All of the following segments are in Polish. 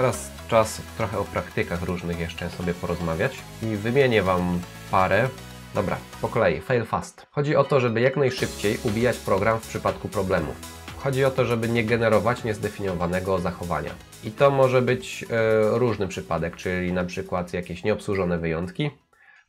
Teraz czas trochę o praktykach różnych jeszcze sobie porozmawiać i wymienię Wam parę. Dobra, po kolei, fail fast. Chodzi o to, żeby jak najszybciej ubijać program w przypadku problemów. Chodzi o to, żeby nie generować niezdefiniowanego zachowania. I to może być e, różny przypadek, czyli na przykład jakieś nieobsłużone wyjątki,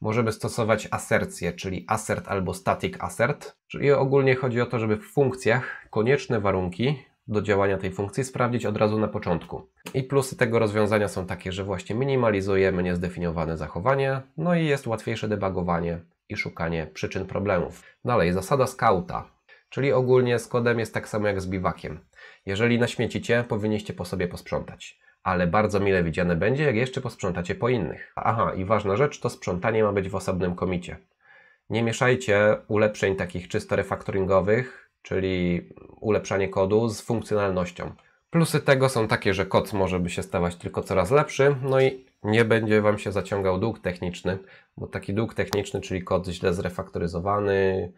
możemy stosować asercję, czyli assert albo static assert. Czyli ogólnie chodzi o to, żeby w funkcjach konieczne warunki do działania tej funkcji sprawdzić od razu na początku. I plusy tego rozwiązania są takie, że właśnie minimalizujemy niezdefiniowane zachowanie, no i jest łatwiejsze debagowanie i szukanie przyczyn problemów. Dalej, zasada skauta, czyli ogólnie z kodem jest tak samo jak z biwakiem. Jeżeli naśmiecicie, powinniście po sobie posprzątać. Ale bardzo mile widziane będzie, jak jeszcze posprzątacie po innych. Aha, i ważna rzecz, to sprzątanie ma być w osobnym komicie. Nie mieszajcie ulepszeń takich czysto refaktoringowych czyli ulepszanie kodu z funkcjonalnością. Plusy tego są takie, że kod może by się stawać tylko coraz lepszy, no i nie będzie Wam się zaciągał dług techniczny, bo taki dług techniczny, czyli kod źle zrefaktoryzowany,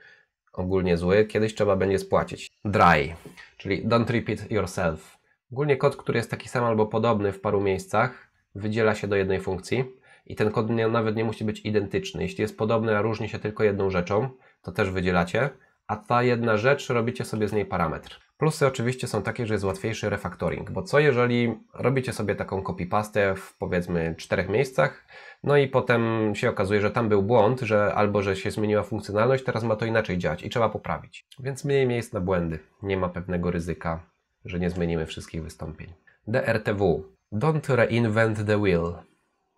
ogólnie zły, kiedyś trzeba będzie spłacić. Dry, czyli don't repeat yourself. Ogólnie kod, który jest taki sam albo podobny w paru miejscach, wydziela się do jednej funkcji i ten kod nie, nawet nie musi być identyczny. Jeśli jest podobny, a różni się tylko jedną rzeczą, to też wydzielacie a ta jedna rzecz robicie sobie z niej parametr. Plusy oczywiście są takie, że jest łatwiejszy refactoring, bo co jeżeli robicie sobie taką copy-pastę w powiedzmy czterech miejscach, no i potem się okazuje, że tam był błąd, że albo że się zmieniła funkcjonalność, teraz ma to inaczej działać i trzeba poprawić. Więc mniej miejsc na błędy, nie ma pewnego ryzyka, że nie zmienimy wszystkich wystąpień. DRTW. Don't reinvent the wheel.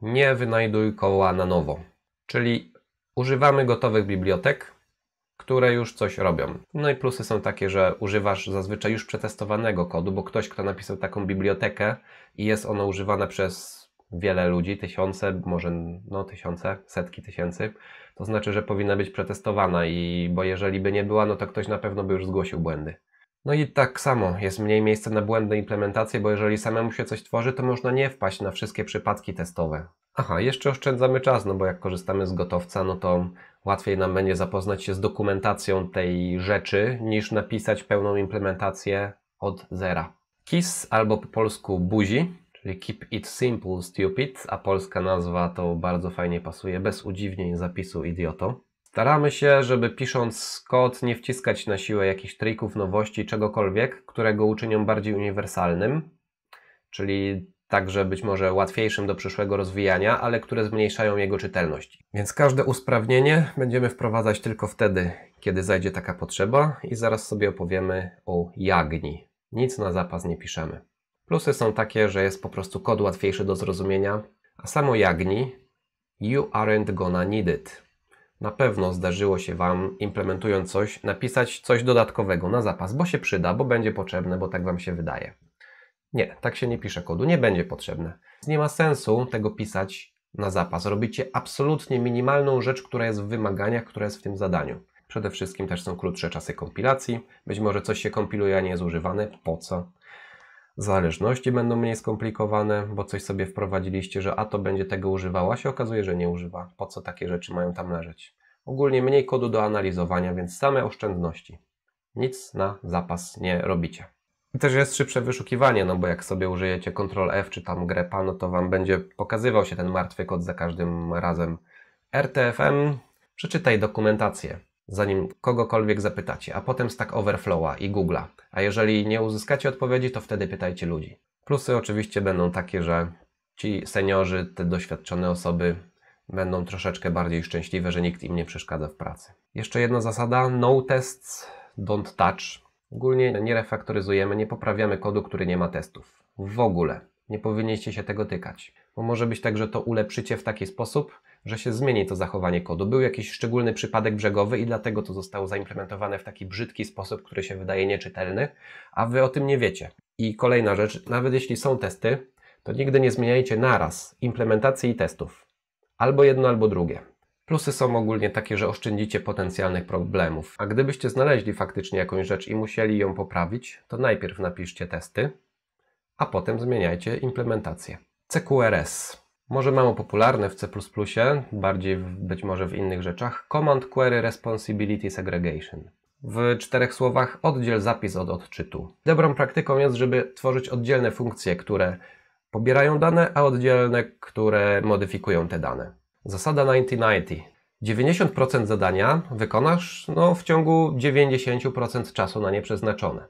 Nie wynajduj koła na nowo. Czyli używamy gotowych bibliotek, które już coś robią. No i plusy są takie, że używasz zazwyczaj już przetestowanego kodu, bo ktoś, kto napisał taką bibliotekę i jest ona używana przez wiele ludzi, tysiące, może no tysiące, setki tysięcy, to znaczy, że powinna być przetestowana i bo jeżeli by nie była, no to ktoś na pewno by już zgłosił błędy. No i tak samo jest mniej miejsca na błędne implementacje, bo jeżeli samemu się coś tworzy, to można nie wpaść na wszystkie przypadki testowe. Aha, jeszcze oszczędzamy czas, no bo jak korzystamy z gotowca, no to łatwiej nam będzie zapoznać się z dokumentacją tej rzeczy, niż napisać pełną implementację od zera. KISS albo po polsku buzi, czyli Keep It Simple Stupid, a polska nazwa to bardzo fajnie pasuje, bez udziwnień zapisu idioto. Staramy się, żeby pisząc kod nie wciskać na siłę jakichś trików, nowości, czegokolwiek, które go uczynią bardziej uniwersalnym, czyli także być może łatwiejszym do przyszłego rozwijania, ale które zmniejszają jego czytelność. Więc każde usprawnienie będziemy wprowadzać tylko wtedy, kiedy zajdzie taka potrzeba i zaraz sobie opowiemy o jagni. Nic na zapas nie piszemy. Plusy są takie, że jest po prostu kod łatwiejszy do zrozumienia, a samo jagni you aren't gonna need it. Na pewno zdarzyło się Wam, implementując coś, napisać coś dodatkowego na zapas, bo się przyda, bo będzie potrzebne, bo tak Wam się wydaje. Nie, tak się nie pisze kodu, nie będzie potrzebne. Nie ma sensu tego pisać na zapas. Robicie absolutnie minimalną rzecz, która jest w wymaganiach, która jest w tym zadaniu. Przede wszystkim też są krótsze czasy kompilacji. Być może coś się kompiluje, a nie jest używane. Po co? zależności będą mniej skomplikowane, bo coś sobie wprowadziliście, że a to będzie tego używała, a się okazuje, że nie używa. Po co takie rzeczy mają tam leżeć? Ogólnie mniej kodu do analizowania, więc same oszczędności. Nic na zapas nie robicie. I też jest szybsze wyszukiwanie, no bo jak sobie użyjecie Ctrl F czy tam grepa, no to Wam będzie pokazywał się ten martwy kod za każdym razem. RTFM, przeczytaj dokumentację zanim kogokolwiek zapytacie, a potem Stack Overflowa i Google'a. A jeżeli nie uzyskacie odpowiedzi, to wtedy pytajcie ludzi. Plusy oczywiście będą takie, że ci seniorzy, te doświadczone osoby będą troszeczkę bardziej szczęśliwe, że nikt im nie przeszkadza w pracy. Jeszcze jedna zasada: no tests, don't touch. Ogólnie nie refaktoryzujemy, nie poprawiamy kodu, który nie ma testów. W ogóle. Nie powinniście się tego tykać, bo może być tak, że to ulepszycie w taki sposób, że się zmieni to zachowanie kodu. Był jakiś szczególny przypadek brzegowy i dlatego to zostało zaimplementowane w taki brzydki sposób, który się wydaje nieczytelny, a wy o tym nie wiecie. I kolejna rzecz, nawet jeśli są testy, to nigdy nie zmieniajcie naraz implementacji i testów. Albo jedno, albo drugie. Plusy są ogólnie takie, że oszczędzicie potencjalnych problemów, a gdybyście znaleźli faktycznie jakąś rzecz i musieli ją poprawić, to najpierw napiszcie testy, a potem zmieniajcie implementację. CQRS może mało popularne w C++, bardziej być może w innych rzeczach, Command Query Responsibility Segregation. W czterech słowach oddziel zapis od odczytu. Dobrą praktyką jest, żeby tworzyć oddzielne funkcje, które pobierają dane, a oddzielne, które modyfikują te dane. Zasada 90-90. 90% zadania wykonasz no, w ciągu 90% czasu na nie przeznaczone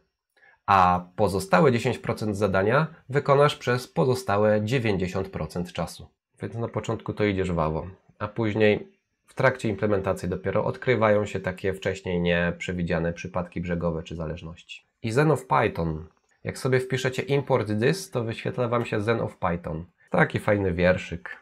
a pozostałe 10% zadania wykonasz przez pozostałe 90% czasu. Więc na początku to idzie żwawo, a później w trakcie implementacji dopiero odkrywają się takie wcześniej nieprzewidziane przypadki brzegowe czy zależności. I Zen of Python. Jak sobie wpiszecie import this, to wyświetla Wam się Zen of Python. Taki fajny wierszyk.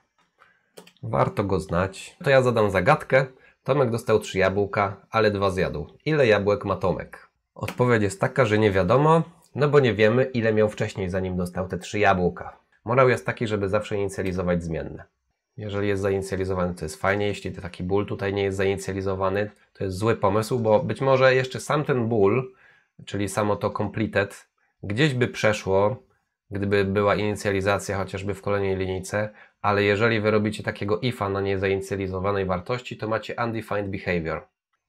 Warto go znać. To ja zadam zagadkę. Tomek dostał trzy jabłka, ale dwa zjadł. Ile jabłek ma Tomek? Odpowiedź jest taka, że nie wiadomo, no bo nie wiemy, ile miał wcześniej, zanim dostał te trzy jabłka. Morał jest taki, żeby zawsze inicjalizować zmienne. Jeżeli jest zainicjalizowany, to jest fajnie. Jeśli taki ból tutaj nie jest zainicjalizowany, to jest zły pomysł, bo być może jeszcze sam ten ból, czyli samo to completed, gdzieś by przeszło, gdyby była inicjalizacja chociażby w kolejnej linijce, ale jeżeli wy robicie takiego ifa na niezainicjalizowanej wartości, to macie undefined behavior.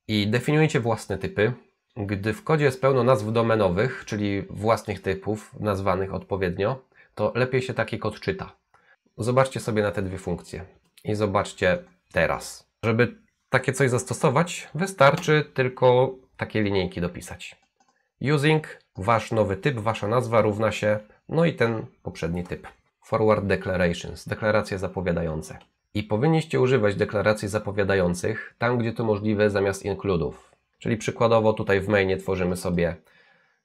I definiujcie własne typy, gdy w kodzie jest pełno nazw domenowych, czyli własnych typów, nazwanych odpowiednio, to lepiej się taki kod czyta. Zobaczcie sobie na te dwie funkcje i zobaczcie teraz. Żeby takie coś zastosować, wystarczy tylko takie linijki dopisać. Using, wasz nowy typ, wasza nazwa równa się, no i ten poprzedni typ. Forward declarations, deklaracje zapowiadające. I powinniście używać deklaracji zapowiadających tam, gdzie to możliwe, zamiast include'ów. Czyli przykładowo tutaj w mainie tworzymy sobie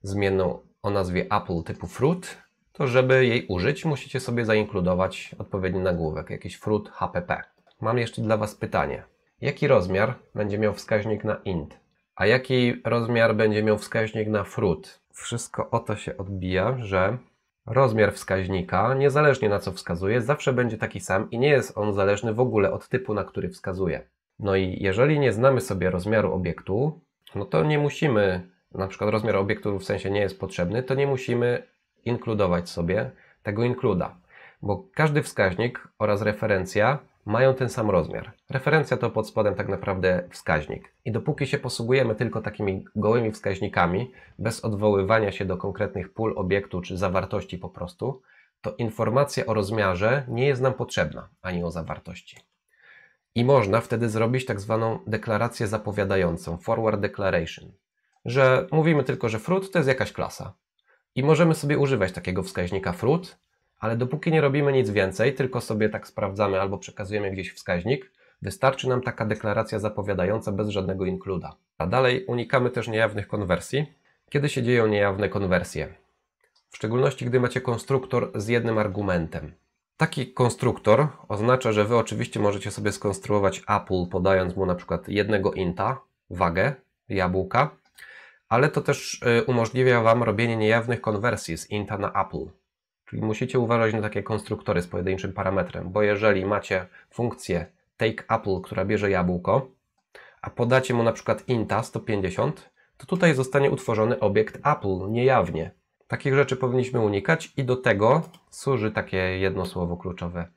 zmienną o nazwie apple typu fruit, to żeby jej użyć musicie sobie zainkludować odpowiedni nagłówek, jakiś fruit HPP. Mam jeszcze dla Was pytanie. Jaki rozmiar będzie miał wskaźnik na int? A jaki rozmiar będzie miał wskaźnik na fruit? Wszystko o to się odbija, że rozmiar wskaźnika, niezależnie na co wskazuje, zawsze będzie taki sam i nie jest on zależny w ogóle od typu, na który wskazuje. No i jeżeli nie znamy sobie rozmiaru obiektu, no to nie musimy, na przykład rozmiar obiektu w sensie nie jest potrzebny, to nie musimy inkludować sobie tego inkluda, bo każdy wskaźnik oraz referencja mają ten sam rozmiar. Referencja to pod spodem tak naprawdę wskaźnik. I dopóki się posługujemy tylko takimi gołymi wskaźnikami, bez odwoływania się do konkretnych pól obiektu czy zawartości po prostu, to informacja o rozmiarze nie jest nam potrzebna ani o zawartości. I można wtedy zrobić tak zwaną deklarację zapowiadającą, forward declaration, że mówimy tylko, że fruit to jest jakaś klasa. I możemy sobie używać takiego wskaźnika fruit, ale dopóki nie robimy nic więcej, tylko sobie tak sprawdzamy albo przekazujemy gdzieś wskaźnik, wystarczy nam taka deklaracja zapowiadająca bez żadnego inkluda. A dalej unikamy też niejawnych konwersji, kiedy się dzieją niejawne konwersje. W szczególności, gdy macie konstruktor z jednym argumentem. Taki konstruktor oznacza, że Wy oczywiście możecie sobie skonstruować Apple, podając mu na przykład jednego inta, wagę jabłka, ale to też y, umożliwia Wam robienie niejawnych konwersji z inta na Apple. Czyli musicie uważać na takie konstruktory z pojedynczym parametrem, bo jeżeli macie funkcję take Apple, która bierze jabłko, a podacie mu na przykład inta 150, to tutaj zostanie utworzony obiekt Apple niejawnie, Takich rzeczy powinniśmy unikać i do tego służy takie jedno słowo kluczowe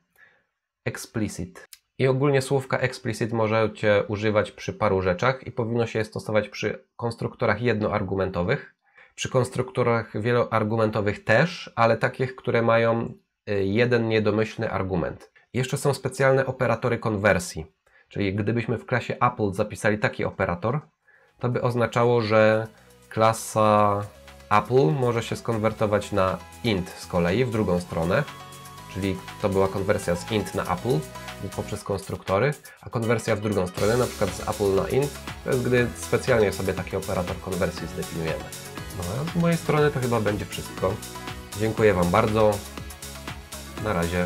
explicit. I ogólnie słówka explicit możecie używać przy paru rzeczach i powinno się je stosować przy konstruktorach jednoargumentowych, przy konstruktorach wieloargumentowych też, ale takich, które mają y, jeden niedomyślny argument. Jeszcze są specjalne operatory konwersji, czyli gdybyśmy w klasie Apple zapisali taki operator, to by oznaczało, że klasa Apple może się skonwertować na int z kolei w drugą stronę, czyli to była konwersja z int na Apple poprzez konstruktory, a konwersja w drugą stronę, na przykład z Apple na int, to jest gdy specjalnie sobie taki operator konwersji zdefiniujemy. No, a z mojej strony to chyba będzie wszystko. Dziękuję Wam bardzo. Na razie.